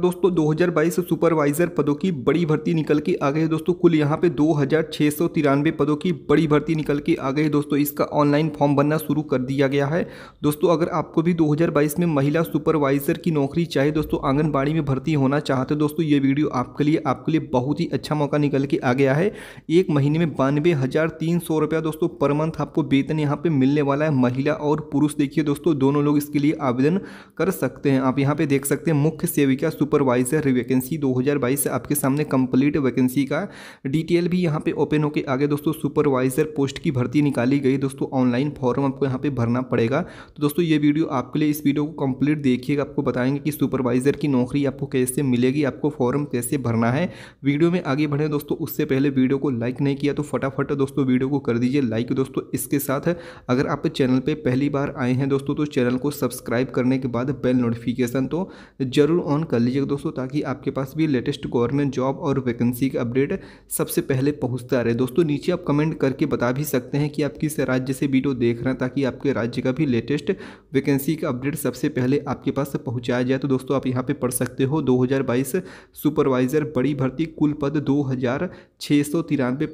दोस्तों 2022 सुपरवाइजर पदों की बड़ी भर्ती निकल के आ गई है दोस्तों कुल यहाँ पे दो पदों की बड़ी भर्ती निकल के आ गई है दोस्तों इसका ऑनलाइन फॉर्म भरना शुरू कर दिया गया है दोस्तों अगर आपको भी 2022 में महिला सुपरवाइजर की नौकरी चाहे दोस्तों आंगनबाड़ी में भर्ती होना चाहते दोस्तों ये वीडियो आपके लिए आपके लिए बहुत ही अच्छा मौका निकल के आ गया है एक महीने में बानवे रुपया दोस्तों पर मंथ आपको वेतन यहाँ पे मिलने वाला है महिला और पुरुष देखिए दोस्तों दोनों लोग इसके लिए आवेदन कर सकते हैं आप यहाँ पे देख सकते हैं मुख्य सेविका सुपरवाइजर वैकेंसी 2022 आपके सामने कंप्लीट वैकेंसी का डिटेल भी यहाँ पे ओपन होकर आगे दोस्तों सुपरवाइजर पोस्ट की भर्ती निकाली गई दोस्तों ऑनलाइन फॉर्म आपको यहाँ पे भरना पड़ेगा तो दोस्तों ये वीडियो आपके लिए इस वीडियो को कंप्लीट देखिएगा आपको बताएंगे कि सुपरवाइजर की नौकरी आपको कैसे मिलेगी आपको फॉर्म कैसे भरना है वीडियो में आगे बढ़े दोस्तों उससे पहले वीडियो को लाइक नहीं किया तो फटाफट दोस्तों वीडियो को कर दीजिए लाइक दोस्तों इसके साथ अगर आप चैनल पर पहली बार आए हैं दोस्तों तो चैनल को सब्सक्राइब करने के बाद बेल नोटिफिकेशन तो ज़रूर ऑन कर लीजिए लीजिएगा दोस्तों ताकि आपके पास भी लेटेस्ट गवर्नमेंट जॉब और वैकेंसी का अपडेट सबसे पहले पहुँचता रहे दोस्तों नीचे आप कमेंट करके बता भी सकते हैं कि आप किस राज्य से वीडियो देख रहे हैं ताकि आपके राज्य का भी लेटेस्ट वैकेंसी का अपडेट सबसे पहले आपके पास पहुँचाया जाए तो दोस्तों आप यहाँ पर पढ़ सकते हो दो सुपरवाइज़र बड़ी भर्ती कुल पद दो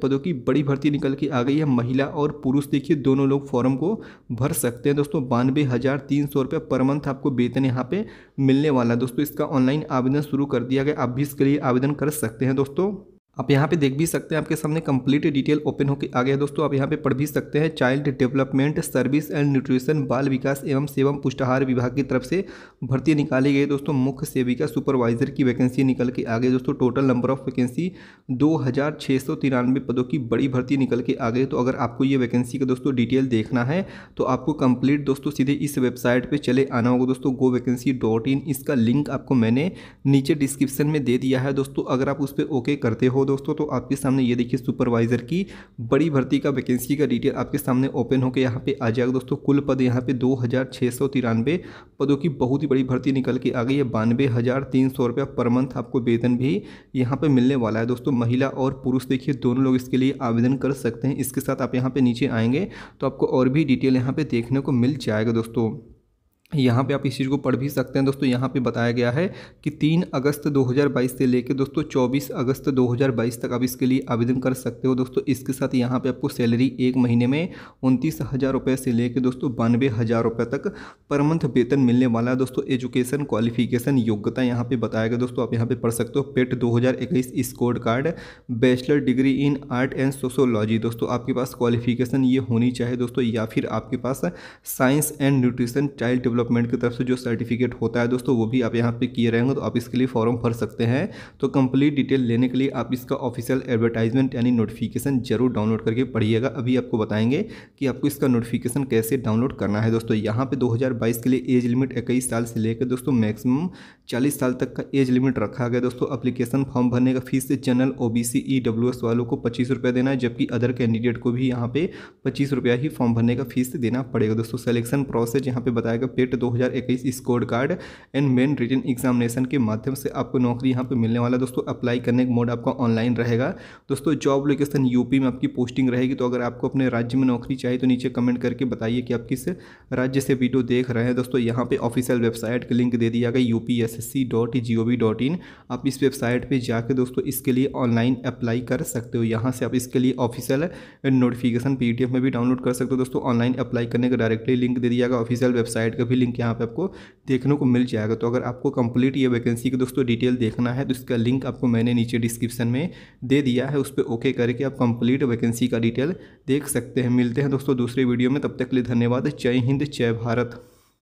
पदों की बड़ी भर्ती निकल के आ गई है महिला और पुरुष देखिए दोनों लोग फॉर्म को भर सकते हैं दोस्तों बानवे हज़ार तीन सौ रुपये पर मंथ आपको वेतन यहाँ पे मिलने वाला है दोस्तों इसका ऑनलाइन आवेदन शुरू कर दिया गया आप भी इसके लिए आवेदन कर सकते हैं दोस्तों आप यहाँ पे देख भी सकते हैं आपके सामने कंप्लीट डिटेल ओपन होकर आ गया दोस्तों आप यहाँ पे पढ़ भी सकते हैं child development service and nutrition बाल विकास एवं सेवम पुष्टाहार विभाग की तरफ से भर्ती निकाली गई दोस्तों मुख्य सेविका सुपरवाइजर की वैकेंसी निकल के आ गई दोस्तों टोटल नंबर ऑफ वैकेंसी दो पदों की बड़ी भर्ती निकल के आ गई तो अगर आपको ये वैकेंसी का दोस्तों डिटेल देखना है तो आपको कंप्लीट दोस्तों सीधे इस वेबसाइट पर चले आना होगा दोस्तों गो वैकेंसी इसका लिंक आपको मैंने नीचे डिस्क्रिप्शन में दे दिया है दोस्तों अगर आप उस पर ओके करते हो दोस्तों तो आपके सामने ये देखिए सुपरवाइज़र की बड़ी भर्ती का वैकेंसी का डिटेल आपके सामने ओपन होकर यहाँ पे आ जाएगा दोस्तों कुल पद यहाँ पे दो हज़ार छह सौ तिरानवे पदों की बहुत ही बड़ी भर्ती निकल के आ गई है बानवे हज़ार तीन सौ रुपया पर मंथ आपको वेतन भी यहाँ पे मिलने वाला है दोस्तों महिला और पुरुष देखिए दोनों लोग इसके लिए आवेदन कर सकते हैं इसके साथ आप यहाँ पे नीचे आएंगे तो आपको और भी डिटेल यहाँ पे देखने को मिल जाएगा दोस्तों यहाँ पे आप इस चीज़ को पढ़ भी सकते हैं दोस्तों यहाँ पे बताया गया है कि 3 अगस्त 2022 से लेकर दोस्तों 24 अगस्त 2022 तक आप इसके लिए आवेदन कर सकते हो दोस्तों इसके साथ यहाँ पे आपको सैलरी एक महीने में उनतीस हज़ार रुपये से लेकर दोस्तों बानवे हज़ार रुपये तक पर मंथ वेतन मिलने वाला है दोस्तों एजुकेशन क्वालिफिकेशन योग्यता यहाँ पर बताया गया दोस्तों आप यहाँ पर पढ़ सकते हो पेट दो score card bachelor degree in art and sociology दोस्तों आपके पास क्वालिफिकेशन ये होनी चाहिए दोस्तों या फिर आपके पास science and nutrition child develop development की तरफ से जो सर्टिफिकेट होता है दोस्तों वो भी आप यहाँ पे किए रहेंगे तो आप इसके लिए फॉर्म भर सकते हैं तो कंप्लीट डिटेल लेने के लिए आप इसका ऑफिशियल एडवर्टाइजमेंट यानी नोटिफिकेशन जरूर डाउनलोड करके पढ़िएगा अभी आपको बताएंगे कि आपको इसका नोटिफिकेशन कैसे डाउनलोड करना है दोस्तों यहाँ पर दो के लिए एज लिमिट इक्कीस साल से लेकर दोस्तों मैक्सिमम चालीस साल तक का एज लिमिट रखा गया दोस्तों अप्लीकेशन फॉर्म भरने का फीस जनरल ओ बी वालों को पच्चीस रुपया देना है जबकि अदर कैंडिडेट को भी यहाँ पे पच्चीस रुपया ही फॉर्म भरने का फीस देना पड़ेगा दोस्तों सेलेक्शन प्रोसेस यहाँ पे बताएगा पेड गेट 2021 score card and main written examination के माध्यम से आपको नौकरी यहाँ पे मिलने वाला दोस्तों अप्लाई करने का मोड आपका ऑनलाइन रहेगा दोस्तों जॉब लोकेशन यूपी में आपकी पोस्टिंग रहेगी तो अगर आपको अपने राज्य में नौकरी चाहिए तो नीचे कमेंट करके बताइए कि आप किस राज्य से वीडियो देख रहे हैं दोस्तों यहाँ पे ऑफिशियल वेबसाइट का लिंक दे दिया गया यू पी आप इस वेबसाइट पे जाके दोस्तों इसके लिए ऑनलाइन अप्लाई कर सकते हो यहाँ से आप इसके लिए ऑफिशियल नोटिफिकेशन पी में भी डाउनलोड कर सकते हो दोस्तों ऑनलाइन अप्लाई करने का डायरेक्टली लिंक दे दिया गया ऑफिशियल वेबसाइट का भी लिंक यहाँ पे आपको देखने को मिल जाएगा तो अगर आपको कंप्लीट ये वैकेंसी की दोस्तों डिटेल देखना है तो इसका लिंक आपको मैंने नीचे डिस्क्रिप्शन में दे दिया है उस पर ओके करके आप कंप्लीट वैकेंसी का डिटेल देख सकते हैं मिलते हैं दोस्तों दूसरे वीडियो में तब तक के लिए धन्यवाद जय हिंद जय भारत